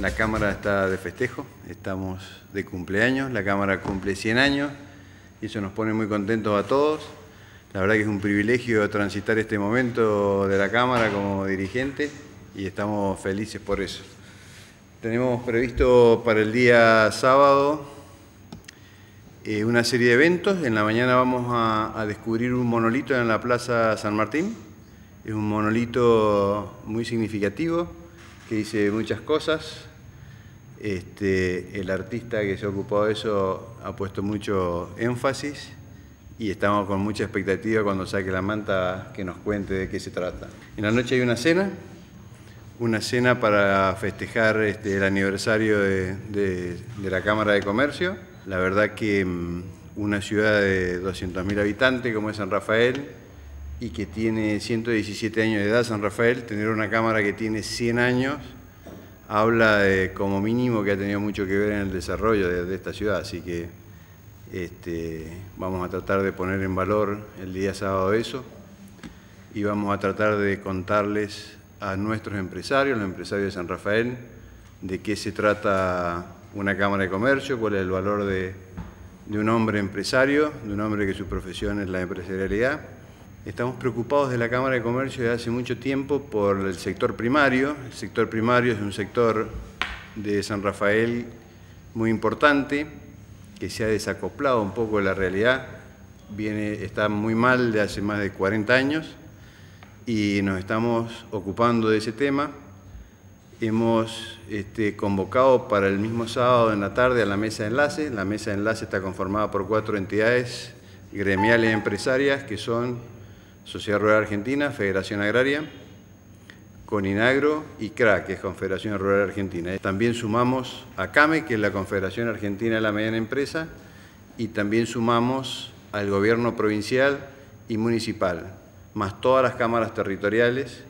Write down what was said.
La Cámara está de festejo, estamos de cumpleaños, la Cámara cumple 100 años y eso nos pone muy contentos a todos. La verdad que es un privilegio transitar este momento de la Cámara como dirigente y estamos felices por eso. Tenemos previsto para el día sábado eh, una serie de eventos. En la mañana vamos a descubrir un monolito en la Plaza San Martín. Es un monolito muy significativo que dice muchas cosas, este, el artista que se ha ocupado de eso ha puesto mucho énfasis y estamos con mucha expectativa cuando saque la manta que nos cuente de qué se trata. En la noche hay una cena, una cena para festejar este, el aniversario de, de, la Cámara de Comercio. La verdad que mm, una ciudad de 200.000 habitantes como es San Rafael y que tiene 117 años de edad San Rafael, tener una cámara que tiene 100 años habla como mínimo que ha tenido mucho que ver en el desarrollo de, esta ciudad, así que este, vamos a tratar de poner en valor el día sábado eso y vamos a tratar de contarles a nuestros empresarios, los empresarios de San Rafael, de qué se trata una Cámara de Comercio, cuál es el valor de, de un hombre empresario, de un hombre que su profesión es la empresarialidad Estamos preocupados de la Cámara de Comercio desde hace mucho tiempo por el sector primario. El sector primario es un sector de San Rafael muy importante, que se ha desacoplado un poco de la realidad. Viene, está muy mal de hace más de 40 años y nos estamos ocupando de ese tema. Hemos este, convocado para el mismo sábado en la tarde a la mesa de enlace. La mesa de enlace está conformada por cuatro entidades gremiales empresarias que son Sociedad Rural Argentina, Federación Agraria, Coninagro y CRA, que es Confederación Rural Argentina. También sumamos a CAME, que es la Confederación Argentina de la Mediana Empresa, y también sumamos al gobierno provincial y municipal, más todas las cámaras territoriales.